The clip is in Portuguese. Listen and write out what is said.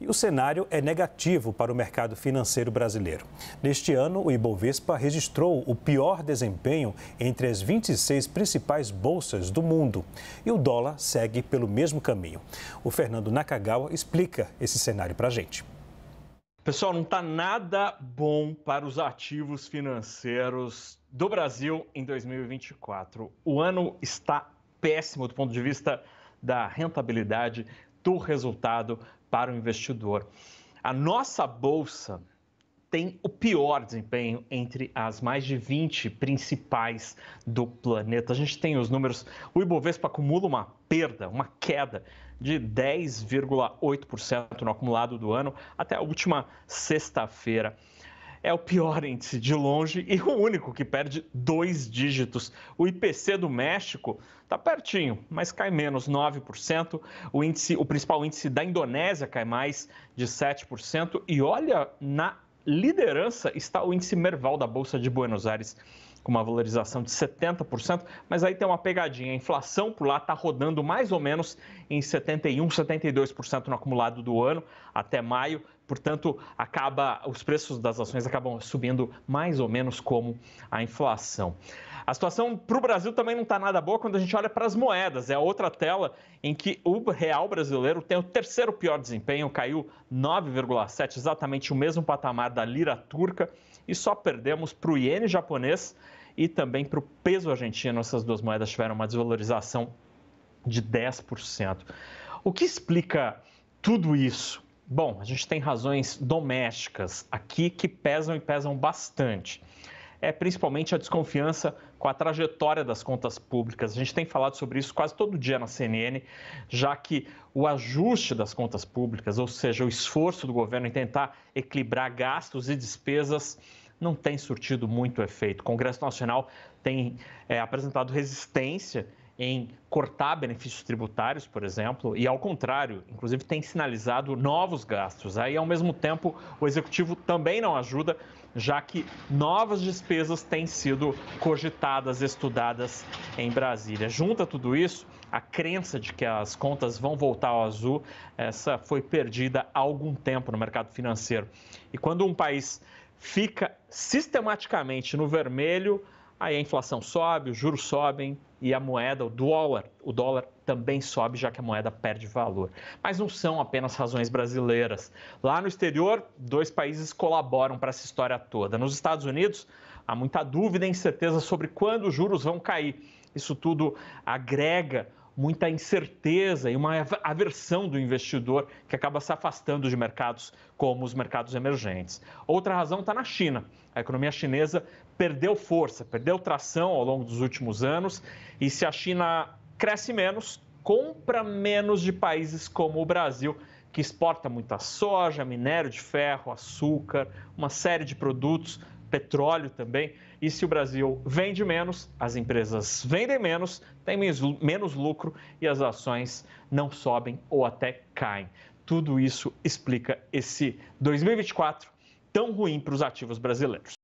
e o cenário é negativo para o mercado financeiro brasileiro. Neste ano, o Ibovespa registrou o pior desempenho entre as 26 principais bolsas do mundo e o dólar segue pelo mesmo caminho. O Fernando Nakagawa explica esse cenário para a gente. Pessoal, não está nada bom para os ativos financeiros do Brasil em 2024. O ano está péssimo do ponto de vista da rentabilidade, do resultado para o investidor. A nossa bolsa tem o pior desempenho entre as mais de 20 principais do planeta. A gente tem os números. O Ibovespa acumula uma perda, uma queda de 10,8% no acumulado do ano até a última sexta-feira é o pior índice de longe e o único que perde dois dígitos. O IPC do México está pertinho, mas cai menos 9%. O, índice, o principal índice da Indonésia cai mais de 7%. E olha, na liderança está o índice Merval da Bolsa de Buenos Aires. Com uma valorização de 70%, mas aí tem uma pegadinha. A inflação por lá está rodando mais ou menos em 71%, 72% no acumulado do ano até maio. Portanto, acaba os preços das ações acabam subindo mais ou menos como a inflação. A situação para o Brasil também não está nada boa quando a gente olha para as moedas. É a outra tela em que o real brasileiro tem o terceiro pior desempenho, caiu 9,7, exatamente o mesmo patamar da lira turca, e só perdemos para o iene japonês e também para o peso argentino. Essas duas moedas tiveram uma desvalorização de 10%. O que explica tudo isso? Bom, a gente tem razões domésticas aqui que pesam e pesam bastante. É principalmente a desconfiança com a trajetória das contas públicas. A gente tem falado sobre isso quase todo dia na CNN, já que o ajuste das contas públicas, ou seja, o esforço do governo em tentar equilibrar gastos e despesas, não tem surtido muito efeito. O Congresso Nacional tem é, apresentado resistência em cortar benefícios tributários, por exemplo, e ao contrário, inclusive tem sinalizado novos gastos. Aí, ao mesmo tempo, o executivo também não ajuda, já que novas despesas têm sido cogitadas, estudadas em Brasília. Junta tudo isso, a crença de que as contas vão voltar ao azul, essa foi perdida há algum tempo no mercado financeiro. E quando um país fica sistematicamente no vermelho, Aí a inflação sobe, os juros sobem e a moeda, o dólar, o dólar também sobe, já que a moeda perde valor. Mas não são apenas razões brasileiras. Lá no exterior, dois países colaboram para essa história toda. Nos Estados Unidos, há muita dúvida e incerteza sobre quando os juros vão cair. Isso tudo agrega muita incerteza e uma aversão do investidor que acaba se afastando de mercados como os mercados emergentes. Outra razão está na China. A economia chinesa perdeu força, perdeu tração ao longo dos últimos anos e se a China cresce menos, compra menos de países como o Brasil que exporta muita soja, minério de ferro, açúcar, uma série de produtos petróleo também. E se o Brasil vende menos, as empresas vendem menos, têm menos lucro e as ações não sobem ou até caem. Tudo isso explica esse 2024 tão ruim para os ativos brasileiros.